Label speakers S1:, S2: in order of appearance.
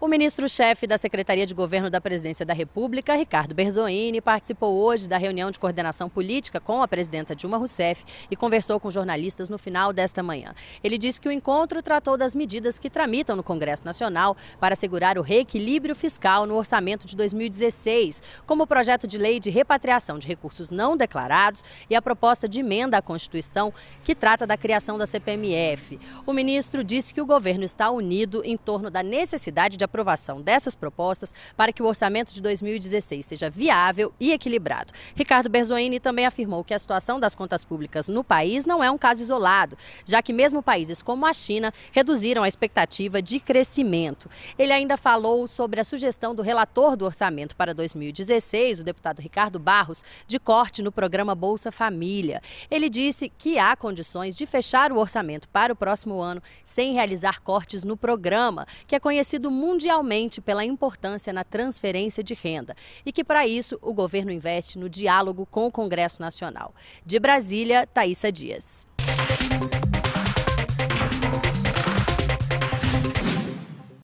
S1: O ministro-chefe da Secretaria de Governo da Presidência da República, Ricardo Berzoini, participou hoje da reunião de coordenação política com a presidenta Dilma Rousseff e conversou com jornalistas no final desta manhã. Ele disse que o encontro tratou das medidas que tramitam no Congresso Nacional para assegurar o reequilíbrio fiscal no orçamento de 2016, como o projeto de lei de repatriação de recursos não declarados e a proposta de emenda à Constituição que trata da criação da CPMF. O ministro disse que o governo está unido em torno da necessidade de aprovação dessas propostas para que o orçamento de 2016 seja viável e equilibrado. Ricardo Berzoini também afirmou que a situação das contas públicas no país não é um caso isolado, já que mesmo países como a China reduziram a expectativa de crescimento. Ele ainda falou sobre a sugestão do relator do orçamento para 2016, o deputado Ricardo Barros, de corte no programa Bolsa Família. Ele disse que há condições de fechar o orçamento para o próximo ano sem realizar cortes no programa, que é conhecido mundialmente mundialmente pela importância na transferência de renda e que, para isso, o governo investe no diálogo com o Congresso Nacional. De Brasília, Thaisa Dias.